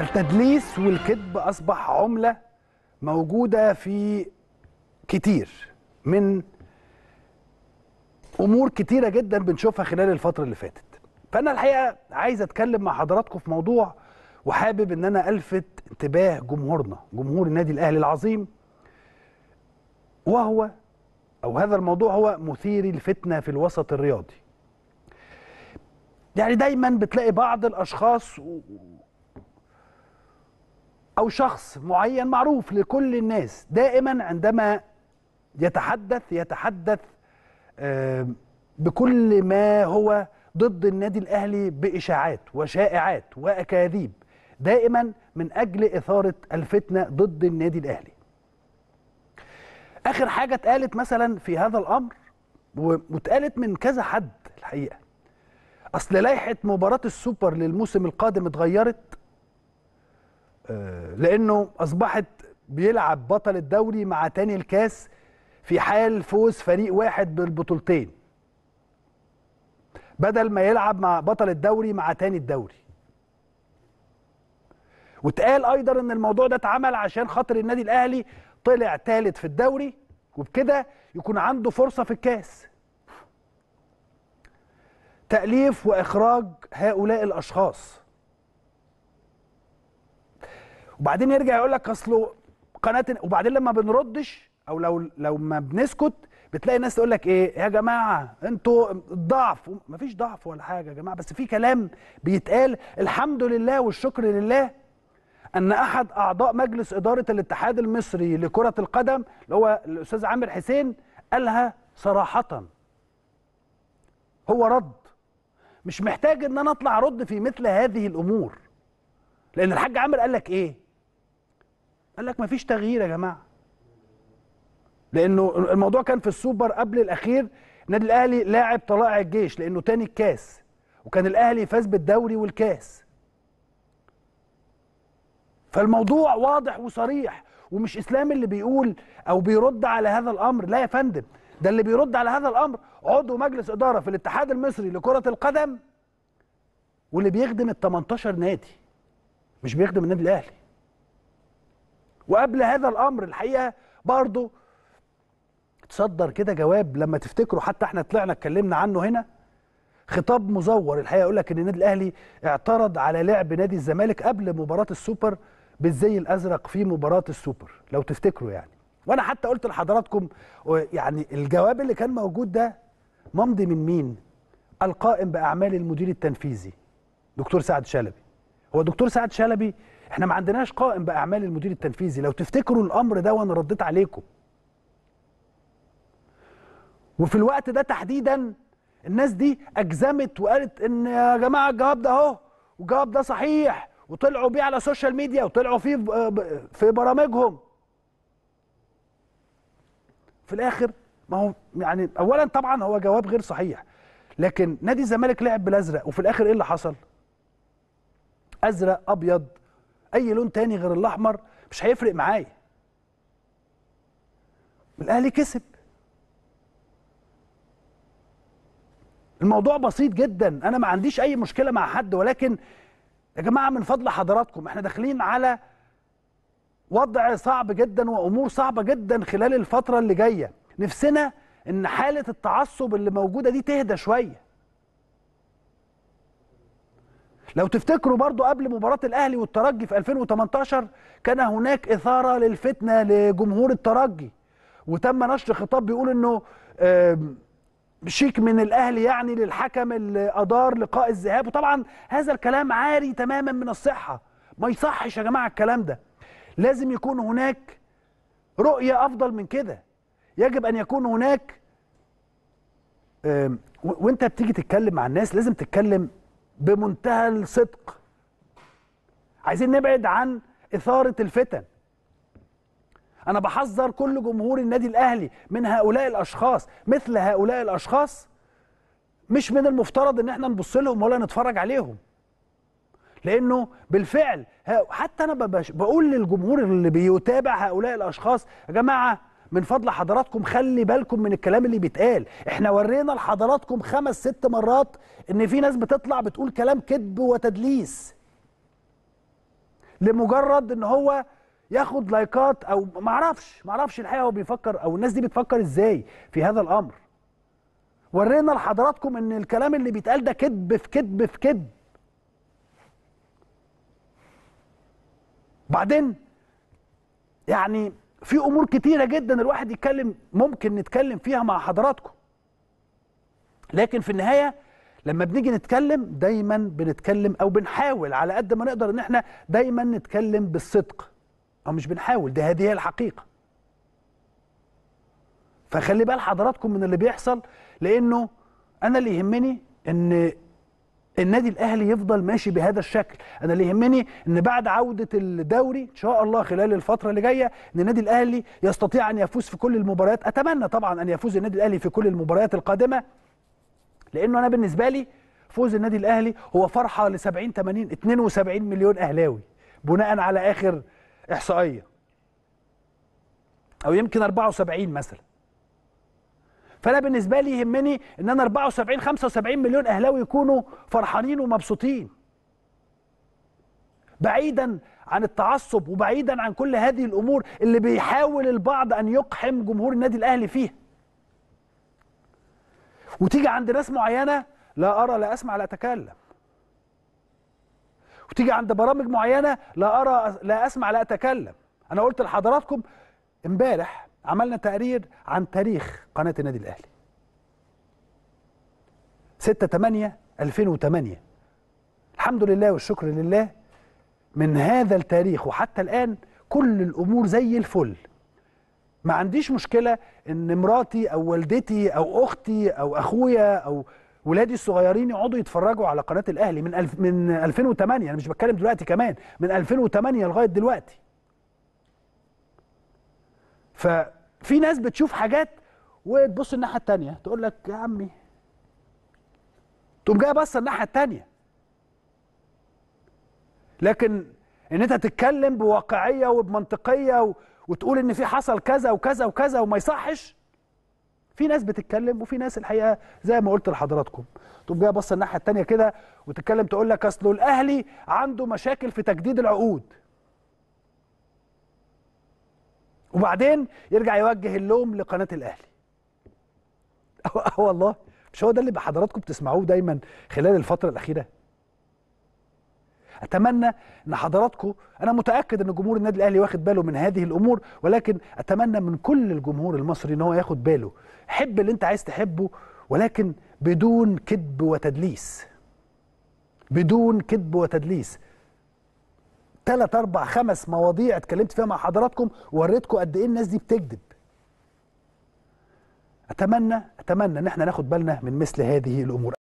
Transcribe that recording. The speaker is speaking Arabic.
التدليس والكذب أصبح عملة موجودة في كتير من أمور كتيرة جدا بنشوفها خلال الفترة اللي فاتت فأنا الحقيقة عايز أتكلم مع حضراتكم في موضوع وحابب ان انا الفت انتباه جمهورنا جمهور النادي الاهلي العظيم وهو او هذا الموضوع هو مثير الفتنه في الوسط الرياضي يعني دايما بتلاقي بعض الاشخاص أو شخص معين معروف لكل الناس دائما عندما يتحدث يتحدث بكل ما هو ضد النادي الأهلي بإشاعات وشائعات وأكاذيب دائما من أجل إثارة الفتنة ضد النادي الأهلي آخر حاجة اتقالت مثلا في هذا الأمر واتقالت من كذا حد الحقيقة أصل لائحة مباراة السوبر للموسم القادم اتغيرت آه، لانه اصبحت بيلعب بطل الدوري مع تاني الكاس في حال فوز فريق واحد بالبطولتين بدل ما يلعب مع بطل الدوري مع تاني الدوري واتقال ايضا ان الموضوع ده اتعمل عشان خاطر النادي الاهلي طلع ثالث في الدوري وبكده يكون عنده فرصه في الكاس تاليف واخراج هؤلاء الاشخاص وبعدين يرجع يقول لك اصله قناه وبعدين لما بنردش او لو لو ما بنسكت بتلاقي الناس تقول لك ايه يا جماعه انتوا الضعف مفيش ضعف ولا حاجه يا جماعه بس في كلام بيتقال الحمد لله والشكر لله ان احد اعضاء مجلس اداره الاتحاد المصري لكره القدم اللي هو الاستاذ عامر حسين قالها صراحه هو رد مش محتاج ان انا اطلع ارد في مثل هذه الامور لان الحاج عامر قال لك ايه قال لك مفيش تغيير يا جماعه لانه الموضوع كان في السوبر قبل الاخير النادي الاهلي لاعب طلائع الجيش لانه تاني الكاس وكان الاهلي فاز بالدوري والكاس فالموضوع واضح وصريح ومش اسلام اللي بيقول او بيرد على هذا الامر لا يا فندم ده اللي بيرد على هذا الامر عضو مجلس اداره في الاتحاد المصري لكره القدم واللي بيخدم ال 18 نادي مش بيخدم النادي الاهلي وقبل هذا الامر الحقيقه برضه تصدر كده جواب لما تفتكروا حتى احنا طلعنا اتكلمنا عنه هنا خطاب مزور الحقيقه يقول لك ان النادي الاهلي اعترض على لعب نادي الزمالك قبل مباراه السوبر بالزي الازرق في مباراه السوبر لو تفتكروا يعني وانا حتى قلت لحضراتكم يعني الجواب اللي كان موجود ده ممضي من مين القائم باعمال المدير التنفيذي دكتور سعد شلبي هو دكتور سعد شلبي احنا ما عندناش قائم باعمال المدير التنفيذي لو تفتكروا الامر ده وانا رديت عليكم وفي الوقت ده تحديدا الناس دي اجزمت وقالت ان يا جماعه الجواب ده اهو والجواب ده صحيح وطلعوا بيه على السوشيال ميديا وطلعوا فيه في برامجهم في الاخر ما هو يعني اولا طبعا هو جواب غير صحيح لكن نادي الزمالك لعب بالازرق وفي الاخر ايه اللي حصل ازرق ابيض اي لون تاني غير الاحمر مش هيفرق معايا الاهلي كسب الموضوع بسيط جدا انا ما عنديش اي مشكله مع حد ولكن يا جماعه من فضل حضراتكم احنا داخلين على وضع صعب جدا وامور صعبه جدا خلال الفتره اللي جايه نفسنا ان حاله التعصب اللي موجوده دي تهدى شويه لو تفتكروا برضو قبل مباراة الأهلي والترجي في 2018 كان هناك إثارة للفتنة لجمهور الترجي وتم نشر خطاب بيقول إنه شيك من الأهلي يعني للحكم اللي أدار لقاء الذهاب وطبعا هذا الكلام عاري تماما من الصحة ما يصحش يا جماعة الكلام ده لازم يكون هناك رؤية أفضل من كده يجب أن يكون هناك وانت بتيجي تتكلم مع الناس لازم تتكلم بمنتهى الصدق عايزين نبعد عن إثارة الفتن أنا بحذر كل جمهور النادي الأهلي من هؤلاء الأشخاص مثل هؤلاء الأشخاص مش من المفترض إن احنا نبص لهم ولا نتفرج عليهم لأنه بالفعل حتى أنا بقول للجمهور اللي بيتابع هؤلاء الأشخاص يا جماعة من فضل حضراتكم خلي بالكم من الكلام اللي بيتقال احنا ورينا لحضراتكم خمس ست مرات ان في ناس بتطلع بتقول كلام كذب وتدليس لمجرد ان هو ياخد لايكات او معرفش معرفش الحقيقه هو بيفكر او الناس دي بتفكر ازاي في هذا الامر ورينا لحضراتكم ان الكلام اللي بيتقال ده كذب في كذب في كذب بعدين يعني في امور كتيره جدا الواحد يتكلم ممكن نتكلم فيها مع حضراتكم لكن في النهايه لما بنيجي نتكلم دايما بنتكلم او بنحاول على قد ما نقدر ان احنا دايما نتكلم بالصدق او مش بنحاول ده هذه هي الحقيقه فخلي بال حضراتكم من اللي بيحصل لانه انا اللي يهمني ان النادي الاهلي يفضل ماشي بهذا الشكل انا اللي يهمني ان بعد عوده الدوري ان شاء الله خلال الفتره اللي جايه ان النادي الاهلي يستطيع ان يفوز في كل المباريات اتمنى طبعا ان يفوز النادي الاهلي في كل المباريات القادمه لانه انا بالنسبه لي فوز النادي الاهلي هو فرحه ل 70 80 72 مليون اهلاوي بناء على اخر احصائيه او يمكن 74 مثلا فانا بالنسبه لي يهمني ان انا 74 75 مليون اهلاوي يكونوا فرحانين ومبسوطين بعيدا عن التعصب وبعيدا عن كل هذه الامور اللي بيحاول البعض ان يقحم جمهور النادي الاهلي فيها وتيجي عند ناس معينه لا ارى لا اسمع لا اتكلم وتيجي عند برامج معينه لا ارى لا اسمع لا اتكلم انا قلت لحضراتكم امبارح عملنا تقرير عن تاريخ قناة النادي الأهلي 6 8 2008 الحمد لله والشكر لله من هذا التاريخ وحتى الآن كل الأمور زي الفل ما عنديش مشكلة إن مراتي أو والدتي أو أختي أو أخويا أو ولادي الصغيرين يقعدوا يتفرجوا على قناة الأهلي من الف من 2008 أنا مش بتكلم دلوقتي كمان من 2008 لغاية دلوقتي ف في ناس بتشوف حاجات وتبص الناحيه التانية تقول لك يا عمي تقوم جايه باصه الناحيه التانية لكن ان انت تتكلم بواقعيه وبمنطقيه و... وتقول ان في حصل كذا وكذا وكذا وما يصحش في ناس بتتكلم وفي ناس الحقيقه زي ما قلت لحضراتكم تقوم جايه باصه الناحيه التانية كده وتتكلم تقول لك اصل الاهلي عنده مشاكل في تجديد العقود وبعدين يرجع يوجه اللوم لقناه الاهلي اه والله مش هو ده اللي حضراتكم بتسمعوه دايما خلال الفتره الاخيره اتمنى ان حضراتكم انا متاكد ان جمهور النادي الاهلي واخد باله من هذه الامور ولكن اتمنى من كل الجمهور المصري ان هو ياخد باله حب اللي انت عايز تحبه ولكن بدون كذب وتدليس بدون كذب وتدليس ثلاث اربع خمس مواضيع اتكلمت فيها مع حضراتكم ووريتكم قد ايه الناس دي بتكذب اتمنى اتمنى ان احنا ناخد بالنا من مثل هذه الامور